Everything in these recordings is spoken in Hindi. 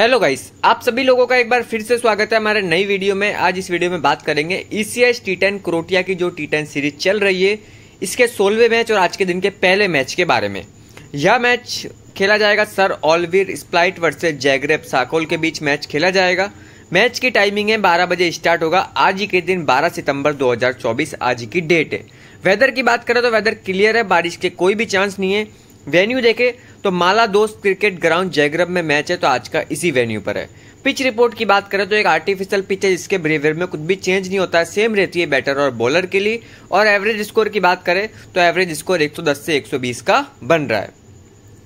हेलो गाइस आप सभी लोगों का एक बार फिर से स्वागत है हमारे नई वीडियो में आज इस वीडियो में बात करेंगे E C S T ten Croatia की जो टी टेन सीरीज चल रही है इसके सोलहवें मैच और आज के दिन के पहले मैच के बारे में यह मैच खेला जाएगा सर ऑलवीर स्प्लाइट वर्सेज जैगरेप साकोल के बीच मैच खेला जाएगा मैच की टाइमिंग है बारह बजे स्टार्ट होगा आज ही के दिन बारह सितंबर दो आज की डेट है वेदर की बात करें तो वेदर क्लियर है बारिश के कोई भी चांस नहीं है वेन्यू देखे तो माला दोस्त क्रिकेट ग्राउंड जयग्रब में मैच है तो आज का इसी वेन्यू पर है पिच रिपोर्ट की बात करें तो एक आर्टिफिशियल पिच है जिसके बिहेवियर में कुछ भी चेंज नहीं होता है सेम रहती है बैटर और बॉलर के लिए और एवरेज स्कोर की बात करें तो एवरेज स्कोर 110 से 120 का बन रहा है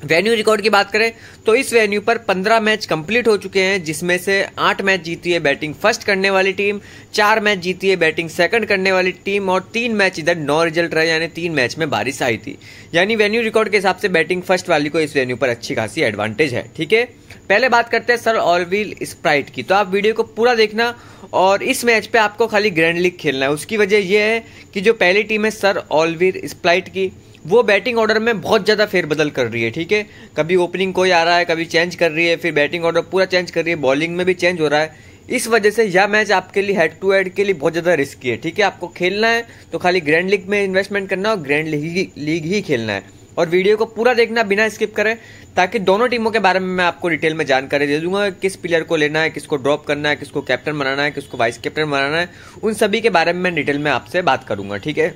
वेन्यू रिकॉर्ड की बात करें तो इस वेन्यू पर 15 मैच कंप्लीट हो चुके हैं जिसमें से 8 मैच जीती है बैटिंग फर्स्ट करने वाली टीम 4 मैच जीती है बैटिंग सेकंड करने वाली टीम और 3 मैच इधर नौ रिजल्ट रहे यानी 3 मैच में बारिश आई थी यानी वेन्यू रिकॉर्ड के हिसाब से बैटिंग फर्स्ट वाली को इस वेन्यू पर अच्छी खासी एडवांटेज है ठीक है पहले बात करते हैं सर ऑलवील स्प्राइट की तो आप वीडियो को पूरा देखना और इस मैच पर आपको खाली ग्रैंड लीग खेलना है उसकी वजह यह है कि जो पहली टीम है सर ऑलवीर स्प्लाइट की वो बैटिंग ऑर्डर में बहुत ज़्यादा फेरबदल कर रही है ठीक है कभी ओपनिंग कोई आ रहा है कभी चेंज कर रही है फिर बैटिंग ऑर्डर पूरा चेंज कर रही है बॉलिंग में भी चेंज हो रहा है इस वजह से यह मैच आपके लिए हेड टू हेड के लिए बहुत ज़्यादा रिस्की है ठीक है आपको खेलना है तो खाली ग्रैंड लीग में इन्वेस्टमेंट करना और ग्रैंड लीग लीग ही खेलना है और वीडियो को पूरा देखना बिना स्किप करें ताकि दोनों टीमों के बारे में मैं आपको डिटेल में जानकारी दे दूंगा किस प्लेयर को लेना है किसको ड्रॉप करना है किसको कैप्टन बनाना है किसको वाइस कैप्टन बनाना है उन सभी के बारे में मैं डिटेल में आपसे बात करूंगा ठीक है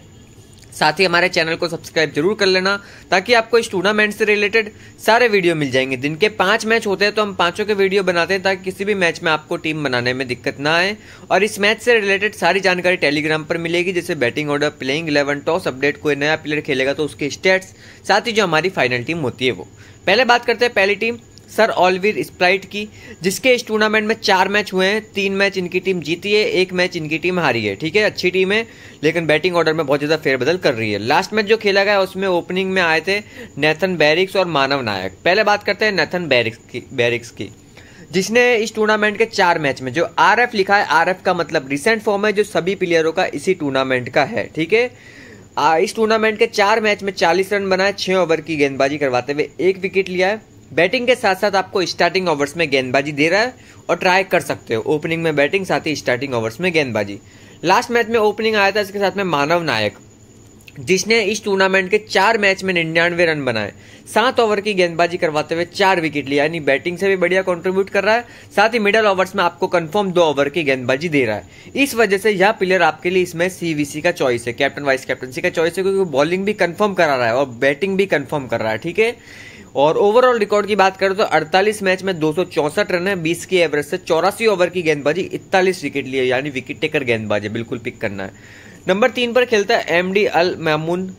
साथ ही हमारे चैनल को सब्सक्राइब जरूर कर लेना ताकि आपको इस टूर्नामेंट से रिलेटेड सारे वीडियो मिल जाएंगे दिन के पांच मैच होते हैं तो हम पांचों के वीडियो बनाते हैं ताकि किसी भी मैच में आपको टीम बनाने में दिक्कत ना आए और इस मैच से रिलेटेड सारी जानकारी टेलीग्राम पर मिलेगी जैसे batting order playing eleven toss update कोई नया प्लेयर खेलेगा तो उसके स्टेट्स साथ ही जो हमारी फाइनल टीम होती है वो पहले बात करते हैं पहली टीम सर ऑलवीर स्प्राइट की जिसके इस टूर्नामेंट में चार मैच हुए हैं तीन मैच इनकी टीम जीती है एक मैच इनकी टीम हारी है ठीक है अच्छी टीम है लेकिन बैटिंग ऑर्डर में बहुत ज़्यादा फेरबदल कर रही है लास्ट मैच जो खेला गया उसमें ओपनिंग में आए थे नेथन बैरिक्स और मानव नायक पहले बात करते हैं नेथन बैरिक्स की बैरिक्स की जिसने इस टूर्नामेंट के चार मैच में जो आर एफ लिखा है आर एफ का मतलब रिसेंट फॉर्म है जो सभी प्लेयरों का इसी टूर्नामेंट का है ठीक है इस टूर्नामेंट के चार मैच में 40 रन बनाए छः ओवर की गेंदबाजी करवाते हुए एक विकेट लिया है बैटिंग के साथ साथ आपको स्टार्टिंग ओवर्स में गेंदबाजी दे रहा है और ट्राई कर सकते हो ओपनिंग में बैटिंग साथ ही स्टार्टिंग ओवर्स में गेंदबाजी लास्ट मैच में ओपनिंग आया था इसके साथ में मानव नायक जिसने इस टूर्नामेंट के चार मैच में निन्यानवे रन बनाए सात ओवर की गेंदबाजी करवाते हुए चार विकेट लिया यानी बैटिंग से भी बढ़िया कंट्रीब्यूट कर रहा है साथ ही मिडल ओवर्स में आपको कंफर्म दो ओवर की गेंदबाजी दे रहा है इस वजह से यह प्लेयर आपके लिए इसमें सीवीसी का चॉइस है कैप्टन वाइस कैप्टनसी का चॉइस है क्योंकि बॉलिंग भी कन्फर्म करा रहा है और बैटिंग भी कन्फर्म कर रहा है ठीक है और ओवरऑल रिकॉर्ड की बात करें तो 48 मैच में दो रन है बीस की एवरेज से चौरासी ओवर की गेंदबाजी इकतालीस विकेट लिए यानी विकेट टेकर गेंदबाजी बिल्कुल पिक करना है नंबर तीन पर खेलता है एम डी अल मैमून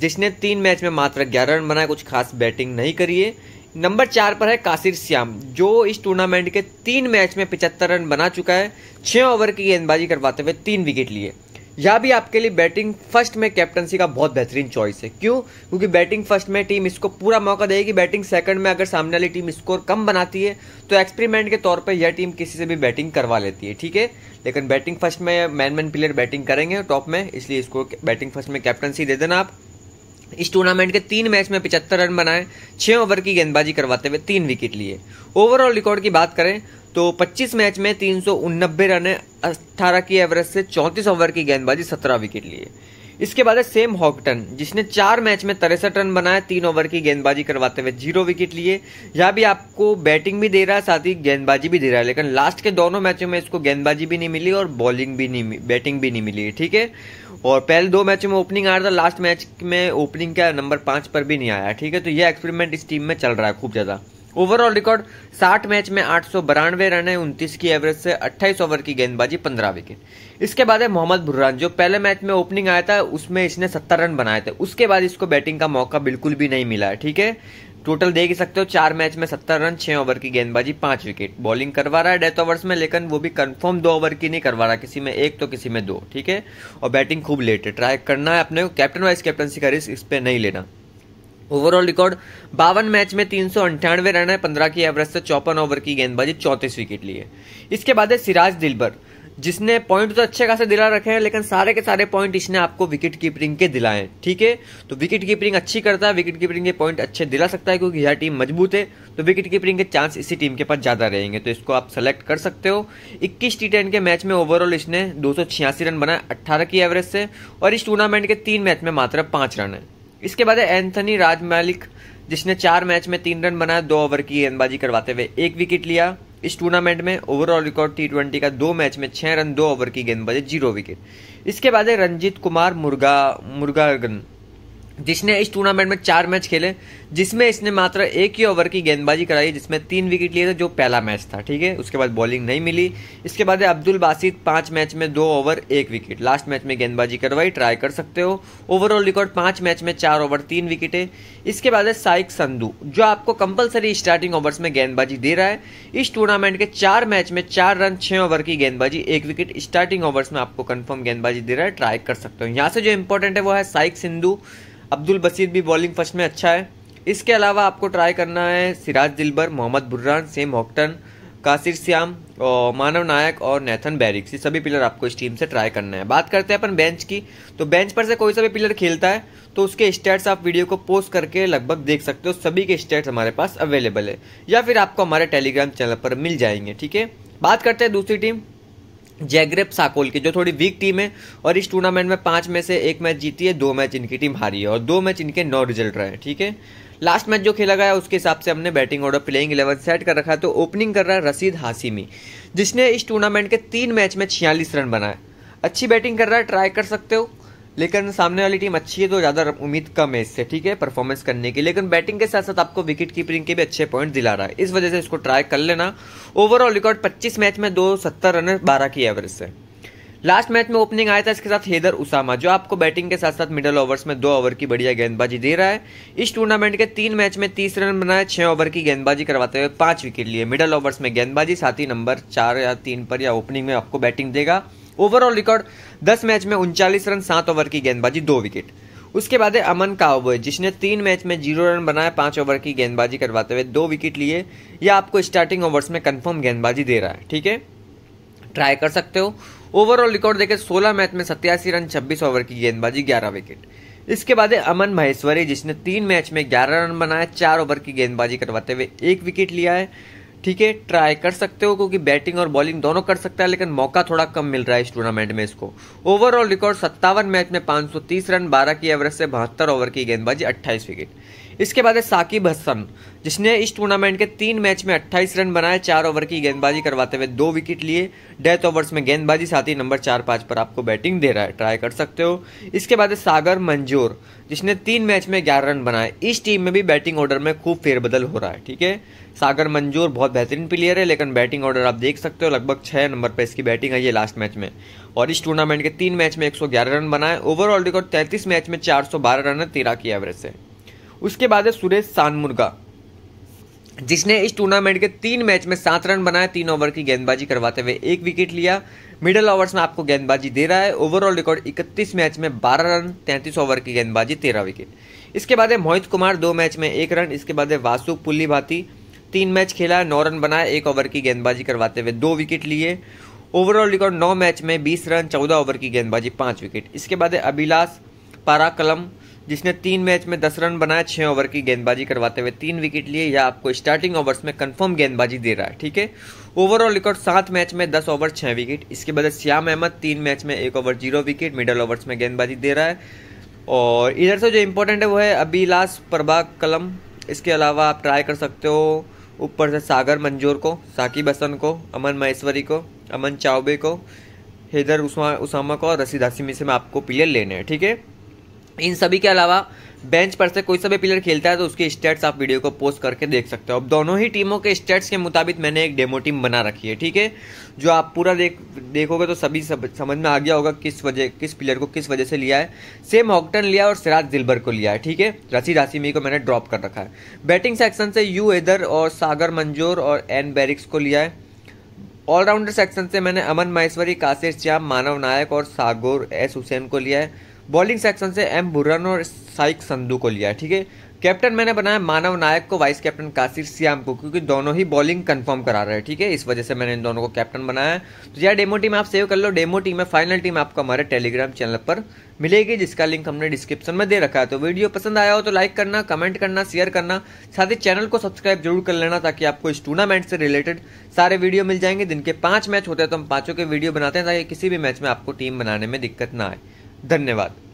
जिसने तीन मैच में मात्र ग्यारह रन बनाए कुछ खास बैटिंग नहीं करी है नंबर चार पर है कासिर श्याम जो इस टूर्नामेंट के तीन मैच में पिचहत्तर रन बना चुका है छः ओवर की गेंदबाजी करवाते हुए तीन विकेट लिए यह भी आपके लिए बैटिंग फर्स्ट में कैप्टनसी का बहुत बेहतरीन चॉइस है क्यों क्योंकि बैटिंग फर्स्ट में टीम इसको पूरा मौका देगी बैटिंग सेकंड में अगर सामने वाली टीम स्कोर कम बनाती है तो एक्सपेरिमेंट के तौर पर यह टीम किसी से भी बैटिंग करवा लेती है ठीक है लेकिन बैटिंग फर्स्ट में मैन मैन प्लेयर बैटिंग करेंगे टॉप में इसलिए इसको बैटिंग फर्स्ट में कैप्टनसी दे देना आप इस टूर्नामेंट के तीन मैच में पिचहत्तर रन बनाए छः ओवर की गेंदबाजी करवाते हुए तीन विकेट लिए ओवरऑल रिकॉर्ड की बात करें तो 25 मैच में तीन रन अट्ठारह की एवरेज से 34 ओवर की गेंदबाजी सत्रह विकेट लिए इसके बाद है सेम हॉकटन जिसने चार मैच में तिरसठ रन बनाए तीन ओवर की गेंदबाजी करवाते हुए जीरो विकेट लिए यहाँ भी आपको बैटिंग भी दे रहा है साथ ही गेंदबाजी भी दे रहा है लेकिन लास्ट के दोनों मैचों में इसको गेंदबाजी भी नहीं मिली और बॉलिंग भी नहीं बैटिंग भी नहीं मिली ठीक है और पहले दो मैचों में ओपनिंग आ रहा था लास्ट मैच में ओपनिंग का नंबर पाँच पर भी नहीं आया ठीक है तो यह एक्सपेरिमेंट इस टीम में चल रहा है खूब ज़्यादा ओवरऑल रिकॉर्ड 60 मैच में आठ रन है उनतीस की एवरेज से 28 ओवर की गेंदबाजी 15 विकेट इसके बाद है मोहम्मद बुर्रान जो पहले मैच में ओपनिंग आया था उसमें इसने 70 रन बनाए थे उसके बाद इसको बैटिंग का मौका बिल्कुल भी नहीं मिला है ठीक है टोटल देख ही सकते हो चार मैच में सत्तर रन छह ओवर की गेंदबाजी पांच विकेट बॉलिंग करवा रहा है डेथ ओवर्स में लेकिन वो भी कंफर्म दो ओवर की नहीं करवा रहा किसी में एक तो किसी में दो ठीक है और बैटिंग खूब लेट है ट्राई करना है अपने कैप्टन वाइस कैप्टनसी का रिस्क इस पर नहीं लेना ओवरऑल रिकॉर्ड बावन मैच में तीन सौ अंठानवे रन है पंद्रह की एवरेज से चौपन ओवर की गेंदबाजी चौतीस विकेट लिए इसके बाद है सिराज दिलबर जिसने पॉइंट तो अच्छे खासे दिला रखे हैं लेकिन सारे के सारे पॉइंट इसने आपको विकेट कीपरिंग के दिलाए ठीक है तो विकेट कीपरिंग अच्छी करता है विकेट कीपरिंग के पॉइंट अच्छे दिला सकता है क्योंकि यह टीम मजबूत है तो विकेट कीपरिंग के चांस इसी टीम के पास ज़्यादा रहेंगे तो इसको आप सेलेक्ट कर सकते हो इक्कीस टी टेन के मैच में ओवरऑल इसने दो रन बनाए अट्ठारह की एवरेज से और इस टूर्नामेंट के तीन मैच में मात्र पांच रन है इसके बाद है एंथनी मालिक जिसने चार मैच में तीन रन बनाया दो ओवर की गेंदबाजी करवाते हुए एक विकेट लिया इस टूर्नामेंट में ओवरऑल रिकॉर्ड टी ट्वेंटी का दो मैच में छह रन दो ओवर की गेंदबाजी जीरो विकेट इसके बाद है रंजीत कुमार मुर्गा मुर्गागन जिसने इस टूर्नामेंट में चार मैच खेले जिसमें इसने मात्र एक ही ओवर की गेंदबाजी कराई जिसमें तीन विकेट लिए थे जो पहला मैच था ठीक है उसके बाद बॉलिंग नहीं मिली इसके बाद अब्दुल बासित पांच मैच में दो ओवर एक विकेट लास्ट मैच में गेंदबाजी करवाई ट्राई कर सकते हो ओवरऑल रिकॉर्ड पांच मैच में चार ओवर तीन विकेट है इसके बाद है साइक संधू जो आपको कंपलसरी स्टार्टिंग ओवर्स में गेंदबाजी दे रहा है इस टूर्नामेंट के चार मैच में चार रन छह ओवर की गेंदबाजी एक विकेट स्टार्टिंग ओवर्स में आपको कन्फर्म गेंदबाजी दे रहा है ट्राई कर सकते हो यहाँ से जो इंपॉर्टेंट है वो है साइक सिंधु अब्दुल बसीर भी बॉलिंग फर्स्ट में अच्छा है इसके अलावा आपको ट्राई करना है सिराज दिलबर मोहम्मद बुर्रान सेम हॉकटन कासिर श्याम और मानव नायक और नेथन बैरिक्स ये सभी पिलर आपको इस टीम से ट्राई करना है बात करते हैं अपन बेंच की तो बेंच पर से कोई सा भी पिलर खेलता है तो उसके स्टेट्स आप वीडियो को पोस्ट करके लगभग देख सकते हो सभी के स्टेट्स हमारे पास अवेलेबल है या फिर आपको हमारे टेलीग्राम चैनल पर मिल जाएंगे ठीक है बात करते हैं दूसरी टीम जैग्रेप साकोल की जो थोड़ी वीक टीम है और इस टूर्नामेंट में पाँच में से एक मैच जीती है दो मैच इनकी टीम हारी है और दो मैच इनके नौ रिजल्ट रहे हैं ठीक है लास्ट मैच जो खेला गया उसके हिसाब से हमने batting order playing eleven set कर रखा है तो ओपनिंग कर रहा है रसीद हासिमी जिसने इस टूर्नामेंट के तीन मैच में छियालीस रन बनाए अच्छी बैटिंग कर रहा है ट्राई कर सकते हो लेकिन सामने वाली टीम अच्छी है तो ज़्यादा उम्मीद कम है इससे ठीक है परफॉर्मेंस करने की लेकिन बैटिंग के साथ साथ आपको विकेट कीपिंग के भी अच्छे पॉइंट दिला रहा है इस वजह से इसको ट्राई कर लेना ओवरऑल रिकॉर्ड पच्चीस मैच में दो सत्तर रन बारह की एवरेज से लास्ट मैच में ओपनिंग आया था इसके साथ हेदर उसामा जो आपको बैटिंग के साथ साथ मिडल ओवर्स में दो ओवर की बढ़िया गेंदबाजी दे रहा है इस टूर्नामेंट के तीन मैच में तीस रन बनाए छः ओवर की गेंदबाजी करवाते हुए पाँच विकेट लिए मिडल ओवर्स में गेंदबाजी साथ ही नंबर चार या तीन पर या ओपनिंग में आपको बैटिंग देगा ओवरऑल रिकॉर्ड दस मैच में उनचालीस रन सात ओवर की गेंदबाजी दो विकेट उसके बाद है अमन काओबोय जिसने तीन मैच में जीरो रन बनाया पांच ओवर की गेंदबाजी करवाते हुए दो विकेट लिए या आपको स्टार्टिंग ओवर्स में कंफर्म गेंदबाजी दे रहा है ठीक है ट्राई कर सकते हो ओवरऑल रिकॉर्ड देखे सोलह मैच में सत्यासी रन छब्बीस ओवर की गेंदबाजी ग्यारह विकेट इसके बाद है अमन महेश्वरी जिसने तीन मैच में ग्यारह रन बनाए चार ओवर की गेंदबाजी करवाते हुए एक विकेट लिया है ठीक है ट्राई कर सकते हो क्योंकि बैटिंग और बॉलिंग दोनों कर सकता है लेकिन मौका थोड़ा कम मिल रहा है इस टूर्नामेंट में इसको ओवरऑल रिकॉर्ड सत्तावन मैच में 530 रन 12 की एवरेज से बहत्तर ओवर की गेंदबाजी 28 विकेट इसके बाद है साकिब हसन जिसने इस टूर्नामेंट के तीन मैच में 28 रन बनाए चार ओवर की गेंदबाजी करवाते हुए दो विकेट लिए डेथ ओवर्स में गेंदबाजी साथ ही नंबर चार पाँच पर आपको बैटिंग दे रहा है ट्राई कर सकते हो इसके बाद है सागर मंजूर जिसने तीन मैच में ग्यारह रन बनाए इस टीम में भी बैटिंग ऑर्डर में खूब फेरबदल हो रहा है ठीक है सागर मंजूर बहुत बेहतरीन प्लेयर है लेकिन बैटिंग ऑर्डर आप देख सकते हो लगभग छः नंबर पर इसकी बैटिंग आई है लास्ट मैच में और इस टूर्नामेंट के तीन मैच में एक रन बनाए ओवरऑल रिकॉर्ड तैंतीस मैच में चार रन है तेरह की एवरेज है उसके बाद है सुरेश सानमुर्गा जिसने इस टूर्नामेंट के तीन मैच में सात रन बनाए तीन ओवर की गेंदबाजी करवाते हुए एक विकेट लिया मिडल ओवर्स में आपको गेंदबाजी दे रहा है ओवरऑल रिकॉर्ड 31 मैच में 12 रन 33 ओवर की गेंदबाजी 13 विकेट इसके बाद है मोहित कुमार दो मैच में एक रन इसके बाद है वासु पुल्ली भाती तीन मैच खेला नौ रन बनाए एक ओवर की गेंदबाजी करवाते हुए दो विकेट लिए ओवरऑल रिकॉर्ड नौ मैच में बीस रन चौदह ओवर की गेंदबाजी पाँच विकेट इसके बाद है अभिलाष पाराकलम जिसने तीन मैच में दस रन बनाए छः ओवर की गेंदबाजी करवाते हुए तीन विकेट लिए या आपको स्टार्टिंग ओवर्स में कंफर्म गेंदबाजी दे रहा है ठीक है ओवरऑल रिकॉर्ड सात मैच में दस ओवर छः विकेट इसके बदले श्याम अहमद तीन मैच में एक over zero wicket middle overs में गेंदबाजी दे रहा है और इधर से जो इम्पोर्टेंट है वो है अभिलाष प्रभाग कलम इसके अलावा आप ट्राई कर सकते हो ऊपर से सागर मंजूर को साकिब हसन को अमन महेश्वरी को अमन चाउबे को हैदर उसामा को और रसीद हसीमी से में आपको प्लेयर लेने हैं ठीक है इन सभी के अलावा बेंच पर से कोई सा भी प्लेयर खेलता है तो उसके स्टेट्स आप वीडियो को पोस्ट करके देख सकते हो अब दोनों ही टीमों के स्टेट्स के मुताबिक मैंने एक डेमो टीम बना रखी है ठीक है जो आप पूरा देख देखोगे तो सभी सब, समझ में आ गया होगा किस वजह किस प्लेयर को किस वजह से लिया है सेम हॉकटन लिया और सिराज दिलबर को लिया है ठीक है रसी रासीमी को मैंने ड्रॉप कर रखा है बैटिंग सेक्शन से यू एदर और सागर मंजूर और एन बैरिक्स को लिया है ऑलराउंडर सेक्शन से मैंने अमन माहेश्वरी कासिर श्याम मानव नायक और सागोर एस हुसैन को लिया है बॉलिंग सेक्शन से एम बुरन और साइक संधू को लिया ठीक है कैप्टन मैंने बनाया मानव नायक को वाइस कैप्टन कासिर सियाम को क्योंकि दोनों ही बॉलिंग कंफर्म करा रहे हैं ठीक है इस वजह से मैंने इन दोनों को कैप्टन बनाया है तो यार डेमो टीम आप सेव कर लो डेमो टीम है फाइनल टीम आपको हमारे टेलीग्राम चैनल पर मिलेगी जिसका लिंक हमने डिस्क्रिप्शन में दे रखा है तो वीडियो पसंद आया हो तो लाइक करना कमेंट करना शेयर करना साथ ही चैनल को सब्सक्राइब जरूर कर लेना ताकि आपको इस टूर्नामेंट से रिलेटेड सारे वीडियो मिल जाएंगे दिन के पाँच मैच होते हैं तो हम पाँचों के वीडियो बनाते हैं ताकि किसी भी मैच में आपको टीम बनाने में दिक्कत ना आए धन्यवाद